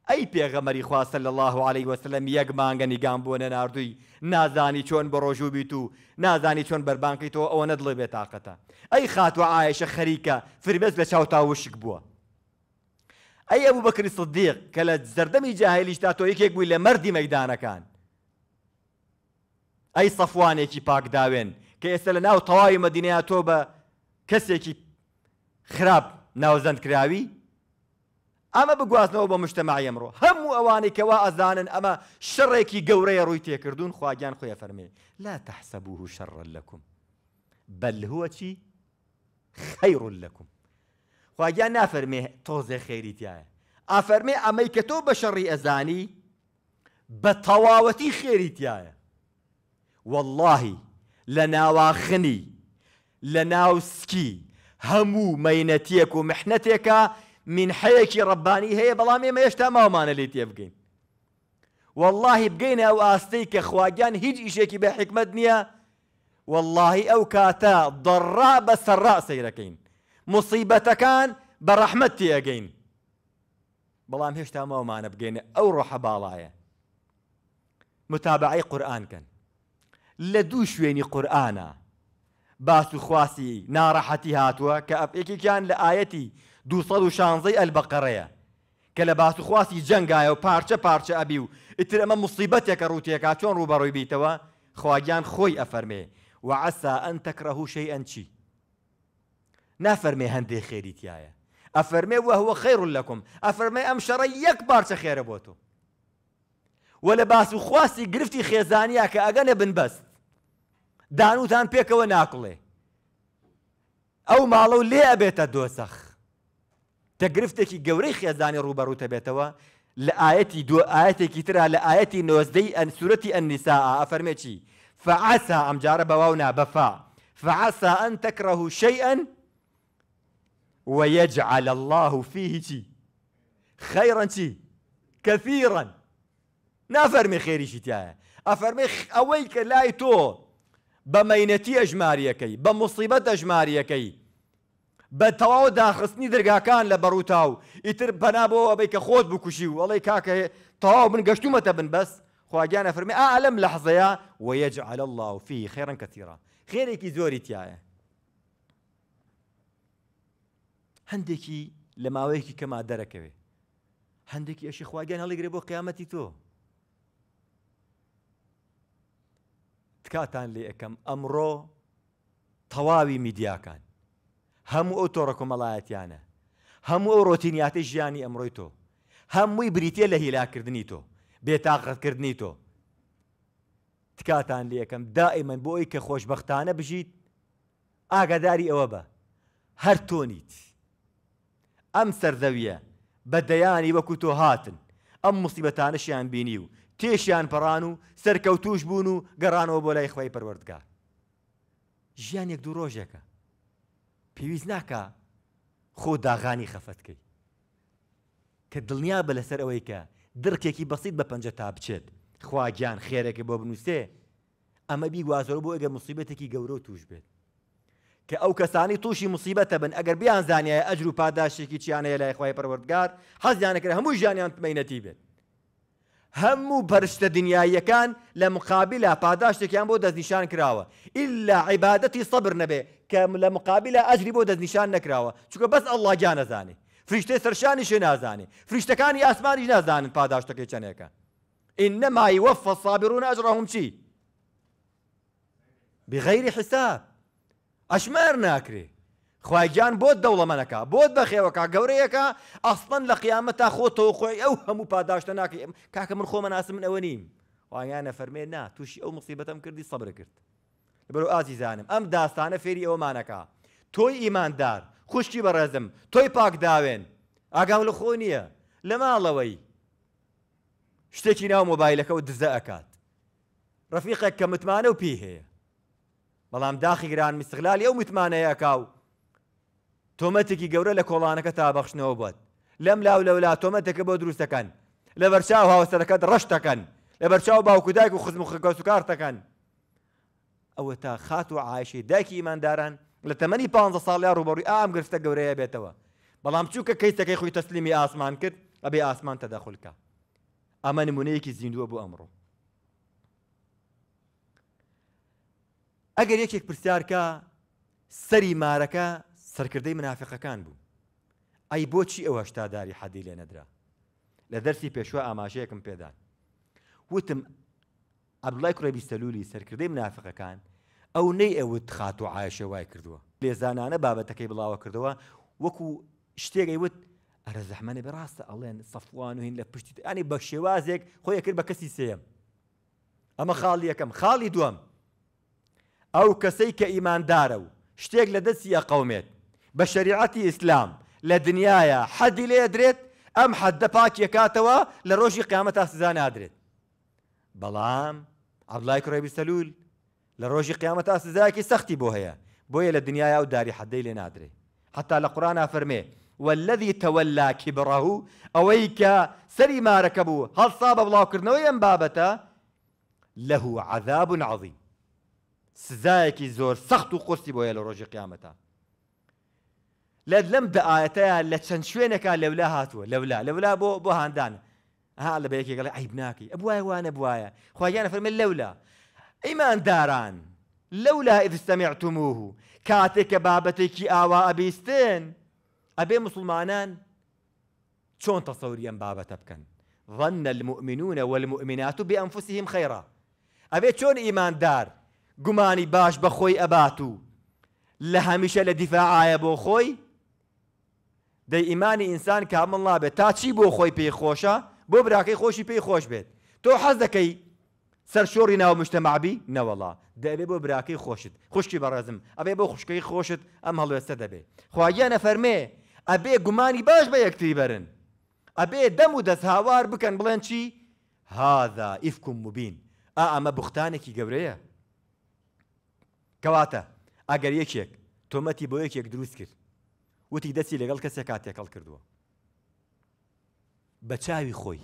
ئەی پێغەمەری خواستە لە الله عليه وسلم یەک مانگە نیگام بوونە نردووی نازانی چۆن بە ڕۆژوو بیت و نازانی چۆن بەربانکی تۆ ئەوە نەدڵێ بێتاقەتە ئەی خاتوە ئاەشە خەریکە فرمێز لە چاوتاوشک بووە ئەی ئەوو بەکری سدیق کە لە زەردەمی جاهلیشتا تۆ یەکێک بووی لە مەردی مەدانەکان ئەی سەفوانێکی پاک داوێن کە ئێستا لە ناو تەواوی مەدینیا تۆ بە کەسێکی خراپ ناوزەند کراوی ئەمە بگوازنەوە بە مشتماعی ئەمڕۆ هەموو ئەوانەی کەوا اما ئەمە شەڕێکی گەورەیە ڕووی تێکردوون خواگیان خو فەرمێ لا تحسبوه شرا لكم بل هو چی خير لكم خواگیان نافەرمێ تۆزێ خێریتیایە ئافەرمێ ئەمەی کە تۆ بە شەڕی ازانی بتواوتی خیری خێریتیایە والله لنا واخني لە ناوسکی هەموو مەینەتیەک من حەیەکی ڕبانی هەیە بەڵام ئێمە هێشتا ماومانە لی تێ بگەین واللهی بگەینە ئەو ئاستەی کە خواگیان هیچ ئیشێکی بە حکمت نییە واللهی ئەو کاتە دەڕا بە سەرڕا سەیرەکەین مصیبەتەکان بە ڕەحمت تێگەین بەڵام هێشتا ماومانە بگەینە ئەو ڕۆحە باڵایە متابعی قورآانکەن لە دوو شوێنی قورآانە باس و خواسی ناڕەحەتی هاتووە کە ئەپێکێکیان لە ئاەتی دو دووسەڵ ئەلبەقەڕەیە کە خواصی جنگ آیا و پارچه پارچە ئەبی و ئیتر ئەمە مصیبەتێکە ڕوتێکا چۆن ڕوبەڕووی بیتەوە خواگیان خۆی ئەفەرمێ وعسا ئەن تەکرەه ان ئەنچی نافەرمێ هەندێک خێریتایە ئەفەرمێ وهوە خێڕ لەکم ئەفەرمێ ئەم شەڕە یەک بارچە خێرە بۆ تۆ وە لە باس و خواستی گرفتی خێزانیا کە ئەگەنە بنبەست دانوتان پێکەوە ناکڵێ ناکله او و لێ ئەبێتە دۆسەخ تەگرفتێکی گەورەی خێزانی ڕوبەڕوتە بێتەوە لە ئاەتی دو ئاەتێکی تررا لە ئاەتی نۆزدەی النساء ئەنیسا فعسى فعسا ئەمجارە بەواونا بەفا فعسا ئەن تەکڕەه شەیئەن ويجعل الله فيه تي خيرا تي كثيرا نافەرمی خێری شتیایە ئەفەرمی ئەوەی کە لای تۆ بە مەینەتی ئەژماریەکەی بە بە تەواو داخستنی دەرگاکان لە بەڕووتاو ئیتر بەنابەوە ئەبی کە خۆت بکوشی و وڵی کاکە تەواو من گەشتومەتە بن بەس خواگیانە فەرمی ئا ئەلم لە حزەیە وەیەجعل الله و فی خێرن کەتیرا خێرێکی زۆری تایە هەندێکی لە ماوەیەکی کەما دەرەکەوێ هەندێکی ئەشی خواگیان هەڵیگرێ بۆ قیامەتی تۆ تکاتان لێ ئەەکەم ئەمڕۆ تەواوی میدیاکان هەموو ئەو تۆڕە کۆمەڵایەتیانە هەموو ئەو ڕۆتینیاتی ژیانی ئەمڕۆی تۆ هەمووی بریتە لە هیلاکردنی تۆ بێتاقەتکردنی تۆ تکاتان لەکەم دائیمەن بۆ ئەوی کە خۆشببختانە بژیت ئاگاداری ئەوە بە هەر تۆنیت ئەم سەردەویە بە دەیانی وەکو تۆ هاتن ئەم مصیبەتانەشیان بینی و تێشیان پەڕان و سەرکەوتوش بوون و گەڕانەوە بۆ لای خی پەروەردگار ژیان یەک دوو ڕۆژێکە پێویست ناکە خۆ داغانی خەفەتکەی کە دڵنیا بە لەسەر ئەوەی کە درکێکی بەسییت بە پەنجە تا بچێت خواگیان خێرەکە بۆ بنووسێ ئەمە بیگوازۆر بۆ ئەگە مصیبەتێکی گەورە توش بێت کە ئەو کەسانی تووشی مصیبەتە بن ئەگەر بیان زانایە ئەجر و پاداشێکی چیانەیە لای خخوای پەروەردگار حەزیانەکرد هەموو ژیانیان تمەینەتی بێت هەموو پەرشتە دنیاییەکان لە مقابلە پاداشتێکیان بۆ دەستنیشان کراوە ئللا عیباەتی سەبر نەبێ کە لە مقابلە ئەجری بۆ دەستنیشان نەکراوە چکە بەس ئەله جانەزانێ فریشتە سەرشانی شێ نازانێ فریشتەکانی ئاسمانی نازانن پاداشتەکەی چنێکە إنما يوفى الصابرون أجرهم چی بغەیری حساب ئەشمار ناکرێ خوایگیان بۆت دەوڵەمەەکە بۆت بەخێوەکە گەورەیەەکە ئەسڵەن لە قیامە تا خۆتەوە خۆی ئەو هەموو پاداشتە ناکە کاکە من خۆمە ناسم من ئەوە نیم وایانە فەرمێ نا تووشی ئەو مصیبەتەم کردی سەبرە کرد لەبەرو ئازیزانم ئەم داستانە فێری ئەومانەکە تۆی ئیماندار خوشتی بە ڕێزم تۆی پاک داوێن ئاگام لە خۆ نییە لە ماڵەوەی شتێکی ناو مۆبایلەکە و دزە ئەکات ڕەفیقێک کە متمانە و پی هەیە بەڵام داخی گران میسغلالی ئەو متمانەیە کاو تۆمەتێکی گەورە لە کۆڵانەکە تابەخشنەوە بووت لەم لاو لە ولا تۆمەتەکە بۆ دروستەکەن لە بەرچاو هاوسەرەکەت ڕشتەکەن لە بەرچاو باوکودایک و خزم و خکەوت و کارتەکەن ئەوە تا خات و عیشی دایکی ئمانداران لە تەمەنی 15 ساڵیا ڕوبڕی ئام گرفتە گەورەیە بێتەوە بەڵام چووکە کەیتەکەی خۆی تەسلیمی ئاسمان کرد ئەبێ ئاسمان تەداخلکە ئەمە نمونەیەکی زیندووە بۆ ئەمڕۆ ئەگەر یەکێک پرسیارکە سەری مارەکە سەرکردەی منافقەکان بوو ئەی بۆچی ئەوە شتاداری حەدی لێ نەدرا لە دەرسی پێشوە ئاماژەیەکم پێدان وتم عبدڵای کوڕێبی سەلولی سەرکردەی منافقەکان ئەو نەی ئەوت خات و عاشە وای کردووە لێزانانە بابەتەکەی بڵاوە کردەوە وەکو شتێکی وت ئەرە زەحمەنە بەڕاستە ئەڵێن سەفوان و هین لە پشتی ئەنی بە شێوازێک خۆی کرد بە کەسی سێم ئەمە خاڵی یەکەم خاڵی دووەم ئەو کەسەی کە ئیماندارە و شتێک لە دەستی ئەقومێت بە شریعەتی ئیسلام لە دنیاە حەدی لێ درێت ئەم حەدە پاکیەکاتەوە لە ڕۆژی قیامەت تا سزان نادرێت بەڵام عبد الله بیسەلول لە لروجي قیامەت ئاسزایکی سختي بۆ هەیە للدنيا لە دنیایا و داری حەدەی لێ نادرێ حتا والذي تولى كبره أويك سري ما ركبو هل صاب الله بڵاوکردنەوەی ئەم بابەتە لەه عذاب عظيم سزایەکی زور سخت و بويا لروجي لە ڕۆژی قیامەتە لە لەم دەئەتەیە لە لولا شوێنێکە لەولا هاتووە لەولا لەولا بۆ ها الله بەیەکی گەڵی عیب ناکەی ئەبوایە وانە بواە خواگیانە فەرمە لەولا ئەیمانداران لەولا ئیدستەمیعتموه کاتێک کە بابەتێکی ئاوا ئەبیستن ابي مسلمانان شون تەسەوری بابا تبكن ظن المؤمنون والمؤمنات بأنفسهم خيرا ابي شون ايمان دار قماني باش بخوي اباتو لها و لدفاع يا آية بو خوي دي إيماني انسان كامل الله بتاتشي بو خوي بي خوشا بۆ براکەی خۆشی پێی خۆش بێت تۆ حەز دەکەی سەرشۆڕی ناو مشتەمابی نەوەڵا دەبێ بۆ براکەی خۆشت خوشکی بەڕزم ئەبێ بۆ خوشکەی خۆشت ئەم هەڵوێستە دەبێ خواگیان نەفەرمێ ئەبێ گومانی باش بە یەکتی بەرن ئەبێ دەم و دەست هاوار بکەن بڵێن چی هاذا ئیفکم مبین ئا ئەمە بختانێکی گەورەیە کەواتە ئەگەر یەکێک تۆمەتی بۆ یەکێک دروست کرد وتی دەستی لەگەڵ کەسێک کاتێکەڵ کردووە بە چاوی خۆی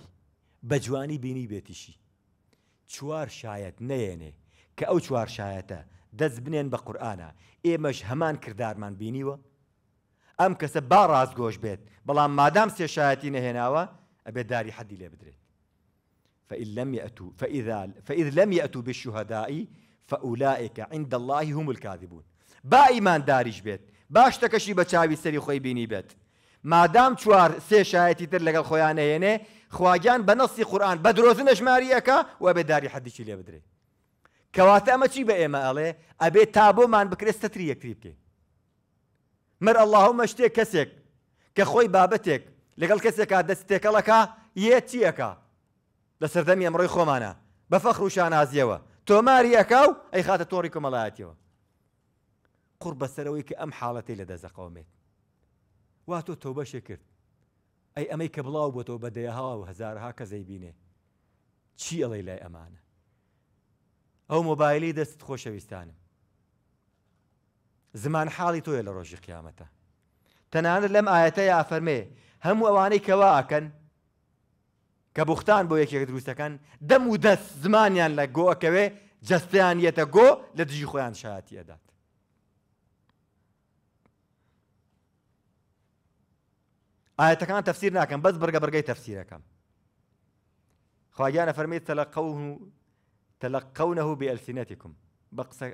بە جوانی بینی بێتیشی چوار شایەت نەیەنێ کە ئەو چوار شایەتە دەست بنێن بە قورآە ئێمەش هەمان کردارمان بینیوە ئەم کەسە با ڕازگۆش بێت بەڵام مادام سێ شایەتی نەهێناوە ئەبێ داری حەدی لێ بدرێت فإن لم يأتوا فإذا فإذ لم يأتوا بالشهداء فأولئك عند الله هم الكاذبون با ئیمان داریش بێت باش تەکەشی بە چاوی سەری خۆی بینی بێت مادام چوار سێ شایەتی تر لەگەڵ خۆیان هێنێ خواگیان بە نەسی قورآن بە درۆزن نەژماریەکە و بێداری حەدیکی لێ بدرێ کەواتە ئەمە چی بە ئێمە ئەڵێ ئەبێ تا بۆمان بکرێستە تری یەکتری بکەین مەر ئەللهمە شتێک کەسێک کە خۆی بابەتێک لەگەڵ کەسێکا دەست تێکەڵەکە یە چیەکە لە سەردەمی ئەمڕۆی خۆمانە بە فەخر و شانازیەوە تۆماریەکە و ئەی خاتە تۆڕی کۆمەڵایەتەوە قوڕ بەسەرەوەی کە ئەم حاڵەتی لە دەزەقەومێت وا تۆ تۆبەشێ کرد ئەی ئەمەی کە بڵاو بۆ تۆ بەدەیەها و هزارها کە زەیبینێ چی ئەڵی لای ئەمانە ئەو مۆبایلی دەست خۆشەویستانم زمان حاڵی تۆیە لە ڕۆژی قیامەتە تەنانەت لەم ئاەتە یافەرمێ هەموو ئەوانەی کەوا ئاکەن کە بختان بۆ یەکێک دروستەکەن دەم و دەست زمانیان لە گۆەکەوێ جەستیان یەتە گۆ لە دژی خۆیان شایەتی ئەدات ئاەتەکان تەفسیر ناکەم بەس بەرگە بەرگەی تەفسیرەکەم خواگیانە فەرمێت تەلقەونەه بئلسینەتیکم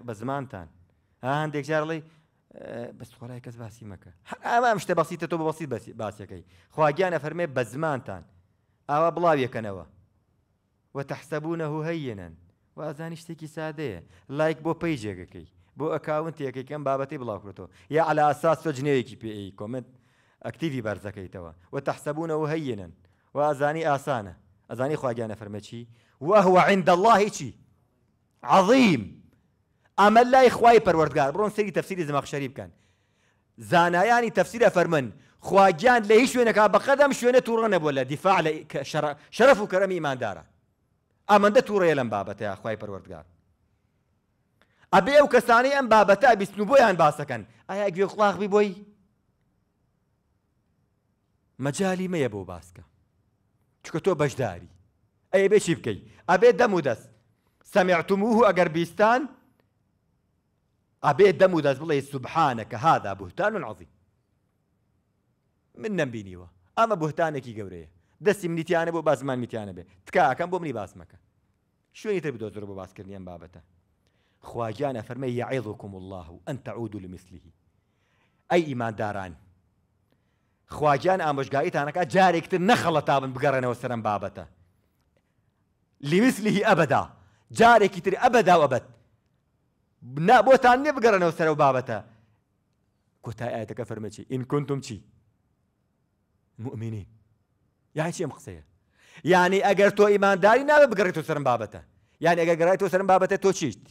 بە زمانتان ها هەندێک جارڵی بەس خۆلای کەس بس مەکە ئامام خواجانا بەسیتە بزمان تان أو خواگیانە فەرمێ كنوا وتحسبونه هينا وأذان اشتكي هەیەنەن لايك بو بيجي كي بو أكاونت يا كي كم بابتي بڵاوکرێتەوە يا على أساس تۆ بي إي كومنت ئەکتیوی بەرزەکەیتەوە و تەحسەبوونەوە وازاني و ئازانی ئاسانە ئەزانی خواگیانە فەرمەچی وهو عند الله چی عظیم ئەمە لای خوای پەروەردگار بڕۆن سەری تەفسیری زمەخشەری بکەن زانایانی تەفسیرە فەرمن خواگیان لە هیچ شوێنەکە بەقەدەم شوێنە تووڕە نەبووە لە دیفاع لە شەرف و کەرەمی ئیماندارە ئەمەندە تووڕەیە لەم بابەتەیە خوای پەروەردگار ئەبێ ئەو کەسانی ئەم بابەتە بیستن بۆیان باسەکەن ئایا گوێ قڵاغبی بۆی مەجای مەیە بۆ باسکە چکە تۆ بەشداری ئەیە بێ چی بکەیت ئەبێ دەم و دەست سەمیعتموه ئەگەر بیستان ئەبێ دەم و دەست بڵێ سوبحانەکە هادا بوهتان و عظیم من نمبینیوە ئەمە بوهتانێکی گەورەیە دەستی منیتیانە بۆ بازمان میتیانە بێ تکاکەم بۆ منی باسمەکە شوێنی تر بدۆزر بۆ باسکردنیان بابەتە خواجانە فەرمە الله ئەن تعودوا لمثله ئەی ئیمانداران خواجان ئامۆژگاییتانەکە جارێکتر نەخەڵە تابن بگەڕێنەوە سەرم بابەتە. لیویسلیهی ئەبدا جارێکی تر ئەبدا و ئەبەت. بۆتان نێ بگەڕێنەوە سەرەوە بابەتە. کۆتای ئاەتەکە فەرمەچی ئین کنتم چی؟ مؤمنین. یان چی ئەم قسەیە؟ یعنی ئەگەر تۆ ئیمانداری نابێ بگەڕێتەوە سەرم بابەتە. یان ئەگەر گەڕێتەوە سەرم بابەتە تۆ چیت؟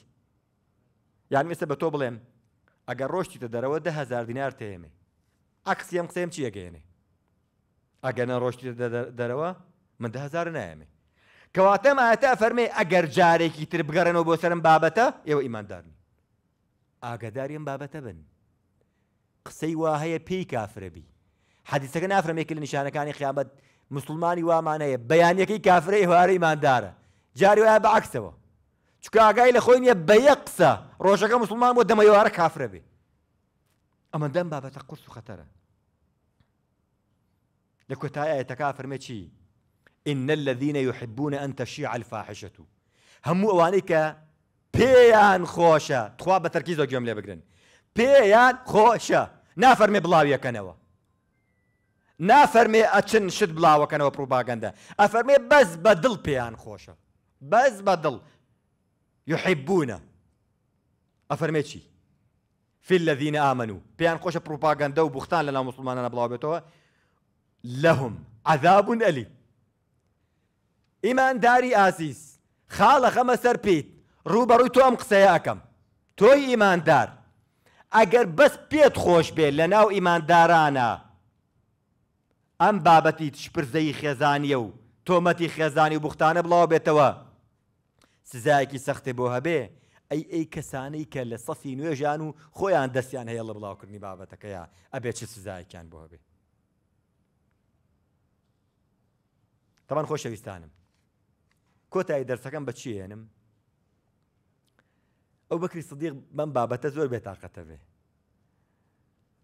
یان مێسە بە تۆ بڵێم ئەگەر ڕۆشتی تە دەرەوە ده هزار دینار تێمێ ئەکسیم قسەم چی ئەگەێنێ ئەگەنە ڕۆشتی دەرەوە من دهزار نایەمێ کەواتە ماتە فەرمێ ئەگەر جارێکی تر بگەڕێنەوە بۆ سەرم بابەتە ئێوە ئیماندارن ئاگداریم بابەتە بن قسەی وا هەیە پێی کافرەبی حەدیسەکە نافرەمێکی لە نیشانەکانی خیابەت مسلمانی وامانەیە بەیانەکەی کافرەی هوارە ئیماندارە جاری وایە بە عکسەوە چکە ئاگای لە خۆی نیە بە یە قسە ڕۆژەکە مسلمان بۆ دەمەوارە کافرە بێت ئەمەدەم بابەتە قورس و خەتەرە لە کۆتای ئاەتەکە فەرمەچی إن الذين يحبون أن تشيع الفاحشة هم أوانيك بيان خوشة تخوا بتركيز الجملة بقرن بيان خوشة بلاوي بلاوية كنوا مي أتشن شد بلاوي كنوا بروباغندا أفرمي بس بدل بيان خوشة بس بدل يحبون أفرمي في الذين آمنوا بيان خوش بروباغندا وبختان لنا مسلمان بلا بيتوها لهم عذاب أليم إيمان داري آسيس خالق أما سربيت روبروي تو أم قسياكم تو إيمان دار ئەگەر بەس پێت خۆش بێت لە ناو ئیماندارانە ئەم بابەتی تشپرزەی خێزانیە و تۆمەتی خێزانی و بختانە بڵاو بێتەوە سزایەکی سەختی بۆ هەبێ ئەی ئەی کەسانەی کە لە سەفی نوێژان و خۆیان دەستیان هەیە لە بڵاوکردنی بابەتەکەیە ئەبێ چ سزایکیان بۆ هەبێ تەمان خۆشەویستانم کۆتایی دەرسەکەم بە چیێنم ئەو بەکری سدیق بەم بابەتە زۆر بێتاقەتە بێ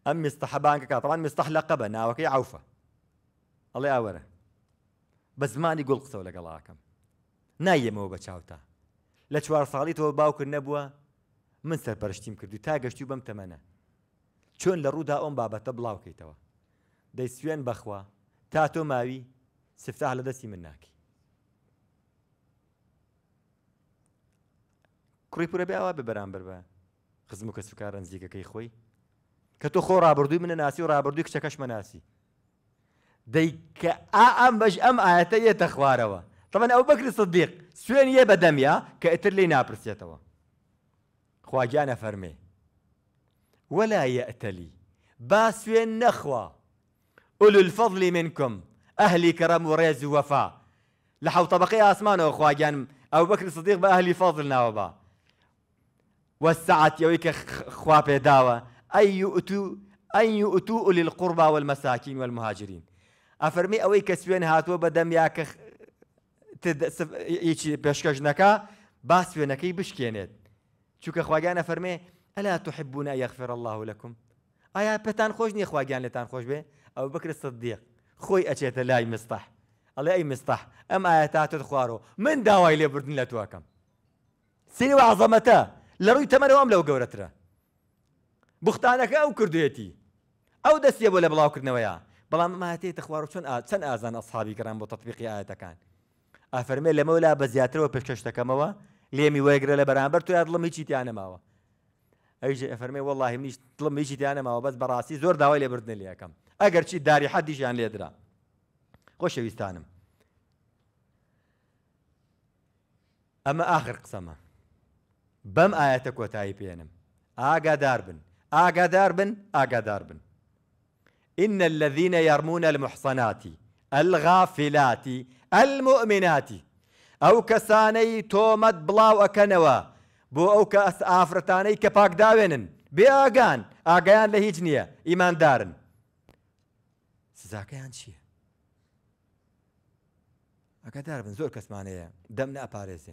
ئەم مستەحەبان کە کاتەوان مستەح لە قەبە ناوەکەی عوفە ئەڵێ ئاوەرە بە زمانی گوڵ قسە لەگەڵاکەم نایەمەوە بە چاوتە لە چوار ساڵی تەوە باوکرد نەبووە من سەرپەرشتیم کردو تا گەشتی بەم تەمەنە چۆن لە ڕوودا ئەوم بابەتە بڵاوکەیتەوە دەی سوێن بەخوا تا تۆ ماوی سفتاح لە دەستی من ناکی کوڕی پورە بێ ئەوە بە بەرامبەر بە خزم و کە سوکار نزیکەکەی خۆی کە تۆ خۆ ڕابردووی منە ناسی و ڕابردووی کچەکەش مەناسی دەی کە ئا ئەم بەش ئەم ئاەتە یەتە خوارەوە طبعا ابو بكر الصديق سوين صدیق يا كاتر لي نابرس يا توا خواجانا فرمي ولا يأتلي با سوێن نەخوا اولو الفضل منكم اهلي كرم وريز ووفاء لحو طبقي اسمان حوتەبقی ابو بكر الصديق باهلي فضل ناوە با يويك ئەوەی کە خوا يؤتوا اي یوتو ئەی یوتو ئولی القربا والمەساکین والمهاجرین ئەفەرمی ئەوەی کە سوێن هیچی پێشکەژنەکە باس وێنەکەی بشکێنێت چونکە خواگیانە فەرمێ ئەلا تحبون یغفر الله لكم ئایا پێتان خۆش نییە خواگیان لێتان خۆش بێ ئەو بکرێت صدیق خۆی ئەچێتە لای مستح ئەڵێ ئەی مستح ئەم ئاەتاتت خوارۆ من داوای لێبردن لە توواکەم سری وعزەمەتە لە ڕووی تەمەرەوەم لەو گەورەترە بختانەکە ئەو کردوێتی ئەو دەستیە بۆ لە بڵاوکردنەوەیە بەڵام ماتێتە خوارۆ چۆن چەند ئازان ئەسحابی گەران بۆ تطببیقی ئاەتەکان ئافەرمێ لەمەولا بە زیاترەوە پێشکەشتەکەمەوە لێمی وەگرە لە بەرامبەر تو یا دڵم هیچی تیانەماوە ئەویش ئەفەرمێ وەڵی منیش دڵم هیچی تیانەماوە بەس بەڕاستی زۆر داوای لێبردنە لەکەم ئەگەر چی داری حەدیشیان لێدرا خۆشەویستانم ئەمە آخر قسەمە بەم ئاەتە کۆتایی پێێنم ئاگادار بن ئاگادار بن ئاگادار بن إن الذين يرمون المحصنات الغافلات المؤمنات او كساني تومد بلاو اكنوا بو او كاس افرتاني كباك داوينن بي اغان اغان لهجنيه ايمان دارن سزاكيان شي اكا داربن زور بن دمنا کەسمانەیە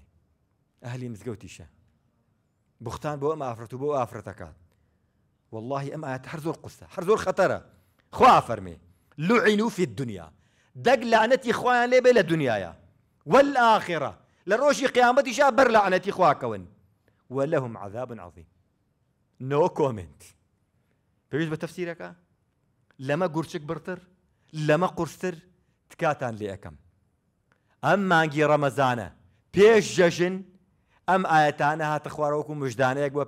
اهلي مزقوتيشا بختان بو ام افرتو بو بۆ والله ام ئەم حرزور قصه حرزور خطره خوا فەرمێ دق لعنتي خوان لي بلا دنيايا والآخرة لروشي قيامتي شابر بەر لاەتی خواکەون وە عذاب عظيم نو no كومنت بيجب تفسيرك لما قرشك برتر لما قورستر تكاتان لێ ئەەکەم ئەم مانگی ڕەمەزانە پێش جەژن ئەم ئاەتانە هاتە خوارەوەکو مژدانەیەک بۆ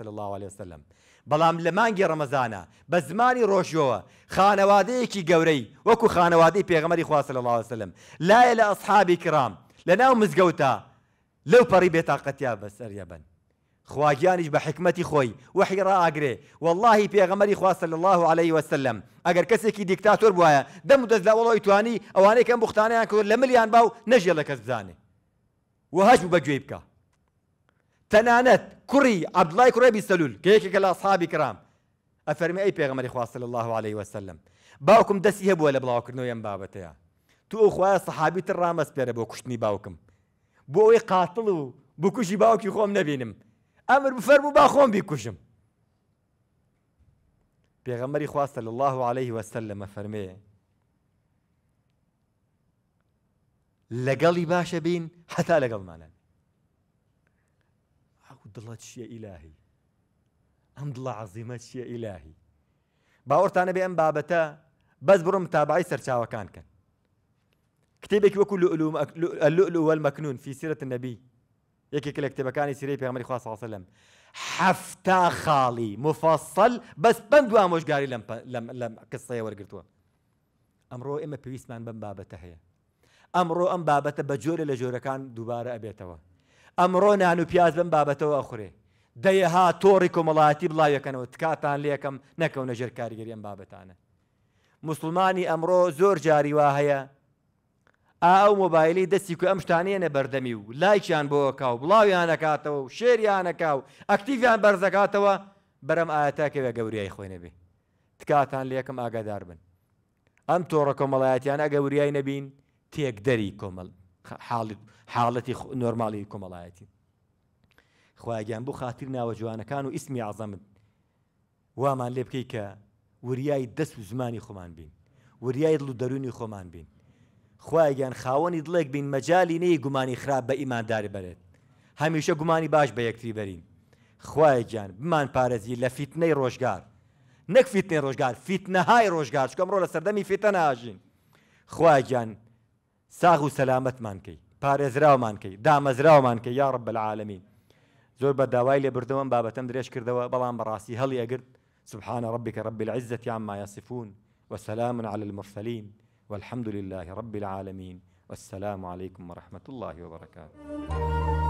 الله عليه وسلم بەڵام لە مانگی ڕەمەزانە بە زمانی ڕۆژیەوە خانەوادەیەکی گەورەی وەکو خانەوادەی پێغەمەری خواستە لە لاوەسلم لایە لە ئەسحابی کرام لە ناو مزگەوتە لەو پەڕی بێتاقەتیا بەسەریە بن. خواگیانیش بە حکمەتی خۆی وەحیڕ ئاگرێ واللهی پێغەمەری خواستە لە الله عليه وسلم ئەگەر کەسێکی دیکتاتۆر وایە دەم و دەست لە وڵی توانی ئەوانەی کەم بختانیان کرد لە ملیان باو نەژێ لە کەس بزانێ وهاش بەگوێ بکە كري عبد الله كري بيسلول كيك كلا اصحابي كرام افرمي اي بيغمر پێغەمەری صلى الله عليه وسلم باوکم دەستی ولا لە بڵاوکردنەوە يم بابتيا تو ئەو صحابي سەحابی بيرا ڕامەس پێرە بۆ کوشتنی باوکم بۆ ئەوەی قاتڵ و بکوژی باوکی خۆم نەبینم ئەمر بفەرمو با خۆم الله عليه وسلم افرمي لقلي باشا بين حتى لقل مانان عبد الله تشي إلهي عبد الله عظيمة تشي إلهي باورت أنا بأم بابتا بس برم تابعي سر شاوا كان كان كتبك وكل اللؤلؤ والمكنون في سيرة النبي يك كل كتبه كان يسيري في عمري صلى عليه وسلم حفتا خالي مفصل بس بندوا مش قاري لم لم لم قصة ورقتوا أمره إما بيسمان بن بابته هي أمره أم بابته بجور لجور كان دوباره أبيته ئەمڕۆ نان و پیاز بم بابەتەوە ئەخورێ دەیەها تۆڕی کۆمەڵاتی بڵاوەکەنەوە تکاتان لێکم نەکەونە ژێر کاریگەریان بابەتانە مسلمانی ئەمڕۆ زۆر جاریوا هەیە ئاو مۆبایلی دەستی کو ئەم شتانێنە بەردەمی و لایکیان بۆەکە و بڵاویانەکاتەوە و شێریانەکە و ئەکتیڤیان بەرزەکاتەوە بەرەم ئاەتاکەوێ گەوریایی خوێنە بێ تکاتان لێکم ئاگادار بن ئەم تۆڕە کۆمەڵایەتیان ئەگەوریای نەبین تێک دەری کۆمەڵ حاڵەتی نۆرمالی کۆمەڵایەتی خواگیان بۆ خاتیر ناوە جوانەکان و ئیسمی عزەمن وامان لێ بکەی کە وریای دەست و زمانی خۆمان بین وریای دڵ و دەرونی خۆمان بین خوایگەان خاوەنی دڵێک بین مەجای نەی گومانی خراپ بە ئیمانداری بەرێت هەمیشە گومانی باش بە یەکتری بەرین خوایگیان بمان پارێزی لە فیتنەی ڕۆژگار نەک فیتنی ڕۆژگار فیتنەهای ڕۆژگار چکەم ڕۆ لە سەردەمی فیتە ناژین خوایگیان ساغو سلامت ساغ و سەلامەتمان کەی پارێزراومان کەی دامەزراومان يا رب العالمين زور بە داوای بردوان بابا درێژ كردوا بلان براسي هل يقرد سبحان ربك رب العزة عما يصفون وسلام على المرسلين والحمد لله رب العالمين والسلام عليكم ورحمة الله وبركاته